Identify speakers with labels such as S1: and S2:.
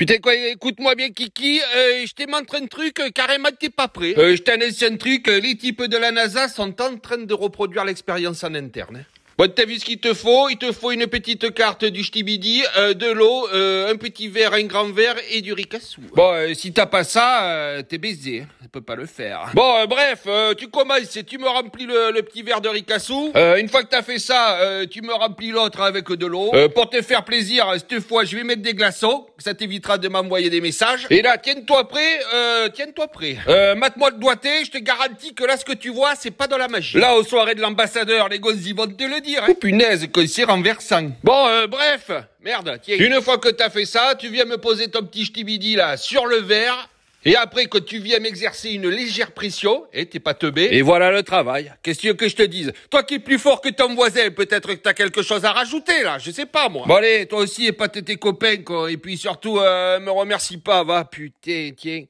S1: Putain quoi, écoute-moi bien Kiki, euh, je te montre un truc, euh, carrément t'es pas prêt. Euh, je t'annonce un truc, euh, les types de la NASA sont en train de reproduire l'expérience en interne. Hein. Bon, t'as vu ce qu'il te faut Il te faut une petite carte du ch'tibidi, euh, de l'eau, euh, un petit verre, un grand verre et du ricassou. Bon, euh, si t'as pas ça, t'es baisé. Je peux pas le faire. Bon, bref, tu commences et tu me remplis le, petit verre de ricassou. une fois que t'as fait ça, tu me remplis l'autre avec de l'eau. pour te faire plaisir, cette fois, je vais mettre des glaçons. Ça t'évitera de m'envoyer des messages. Et là, tiens toi prêt, tiens toi prêt. Euh, mate-moi le doigté, je te garantis que là, ce que tu vois, c'est pas dans la magie. Là, aux soirées de l'ambassadeur, les gosses, ils vont te le dire. Oh punaise, que c'est renversant. Bon, euh, bref, merde, tiens. Une fois que t'as fait ça, tu viens me poser ton petit ch'tibidi là sur le verre. Et après que tu viens m'exercer une légère pression, et t'es pas teubé. Et voilà le travail. Qu'est-ce que je te dise Toi qui es plus fort que ton voisin, peut-être que t'as quelque chose à rajouter là, je sais pas moi. Bon allez, toi aussi et pas tes copains quoi, et puis surtout euh, me remercie pas, va putain, tiens.